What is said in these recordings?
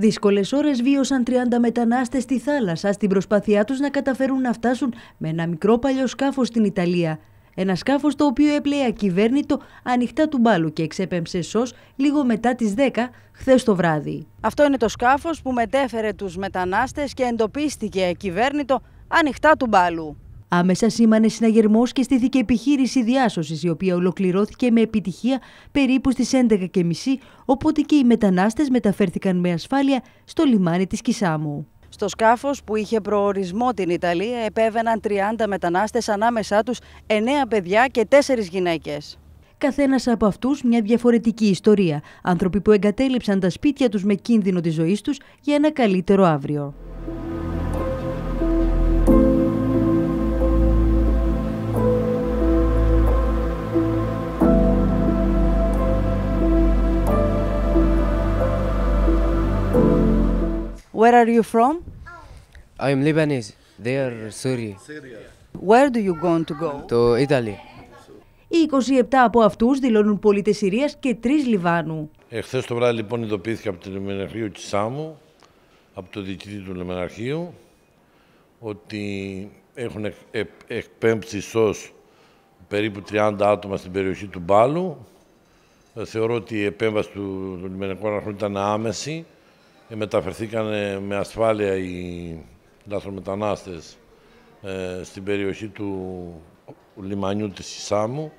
Δύσκολες ώρες βίωσαν 30 μετανάστες στη θάλασσα στην προσπάθειά τους να καταφέρουν να φτάσουν με ένα μικρό παλιό σκάφος στην Ιταλία. Ένα σκάφος το οποίο έπλεε ακυβέρνητο ανοιχτά του μπάλου και εξέπεμψε σως λίγο μετά τις 10 χθες το βράδυ. Αυτό είναι το σκάφος που μετέφερε τους μετανάστες και εντοπίστηκε κυβέρνητο ανοιχτά του μπάλου. Άμεσα σήμανε συναγερμός και στήθηκε επιχείρηση διάσωσης, η οποία ολοκληρώθηκε με επιτυχία περίπου στις 11.30, οπότε και οι μετανάστες μεταφέρθηκαν με ασφάλεια στο λιμάνι της Κισάμου. Στο σκάφος που είχε προορισμό την Ιταλία, επέβαιναν 30 μετανάστες, ανάμεσά τους 9 παιδιά και 4 γυναίκες. Καθένας από αυτούς μια διαφορετική ιστορία. Άνθρωποι που εγκατέλειψαν τα σπίτια τους με κίνδυνο της ζωής τους για ένα καλύτερο αύριο. Where are you from? Oh. I'm Lebanese. They are Syria. Where do you going to go? To Italy. Οι 27 από αυτούς δηλώνουν πολίτες Συρίας και τρεις Λιβάνου. Εχθές το βράδυ λοιπόν ειδοποιήθηκα από το Λεμεναρχείο της Σάμου, από το διοικητή του Λεμεναρχείου, ότι έχουν εκπέμψει σως περίπου 30 άτομα στην περιοχή του Μπάλου. Ε, θεωρώ ότι η επέμβαση του, του ήταν άμεση. Ε, μεταφερθήκαν με ασφάλεια οι λαθρομετανάστες ε, στην περιοχή του λιμανιού της Ισάμου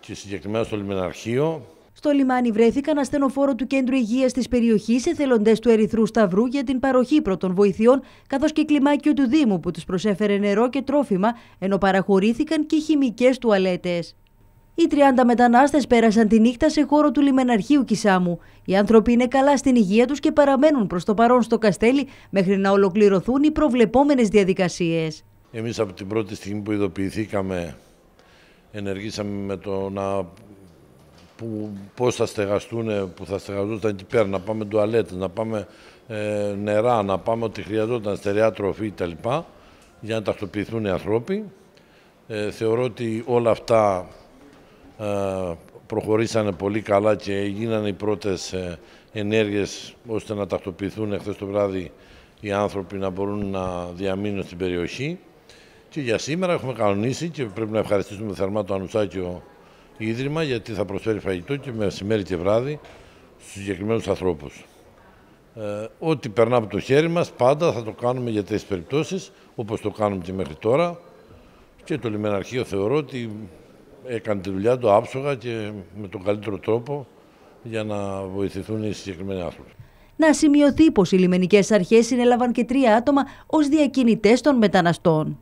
και συγκεκριμένα στο λιμεναρχείο. Στο λιμάνι βρέθηκαν ασθενοφόρο του Κέντρου Υγείας της περιοχής, εθελοντές του Ερυθρού Σταυρού για την παροχή πρώτων βοηθειών, καθώς και κλιμάκιο του Δήμου που τους προσέφερε νερό και τρόφιμα, ενώ παραχωρήθηκαν και χημικές τουαλέτες. Οι 30 μετανάστες πέρασαν τη νύχτα σε χώρο του λιμεναρχείου Κισάμου. Οι άνθρωποι είναι καλά στην υγεία τους και παραμένουν προς το παρόν στο καστέλι μέχρι να ολοκληρωθούν οι προβλεπόμενες διαδικασίες. Εμείς από την πρώτη στιγμή που ειδοποιηθήκαμε, ενεργήσαμε με το να. Πώς θα στεγαστούν, που θα στεγαζόταν εκεί πέρα, να πάμε τουαλέτες, να πάμε ε, νερά, να πάμε ό,τι χρειαζόταν, στερεά τροφή κτλ. Για να τακτοποιηθούν οι άνθρωποι. Ε, θεωρώ ότι όλα αυτά ε, προχωρήσανε πολύ καλά και γίνανε οι πρώτες ε, ενέργειες ώστε να τακτοποιηθούν χθες το βράδυ οι άνθρωποι να μπορούν να διαμείνουν στην περιοχή. Και για σήμερα έχουμε κανονίσει και πρέπει να ευχαριστήσουμε θερμά το Ανουσάκιο Ίδρυμα γιατί θα προσφέρει φαγητό και μεσημέρι και βράδυ στους συγκεκριμένους ανθρώπους. Ε, ό,τι περνά από το χέρι μας πάντα θα το κάνουμε για τέτοιες περιπτώσεις όπως το κάνουμε και μέχρι τώρα και το Λιμεναρχείο θεωρώ ότι έκανε τη δουλειά του άψογα και με τον καλύτερο τρόπο για να βοηθηθούν οι συγκεκριμένοι άνθρωποι. Να σημειωθεί πως οι λιμενικές αρχές συνέλαβαν και τρία άτομα ως διακινητές των μεταναστών.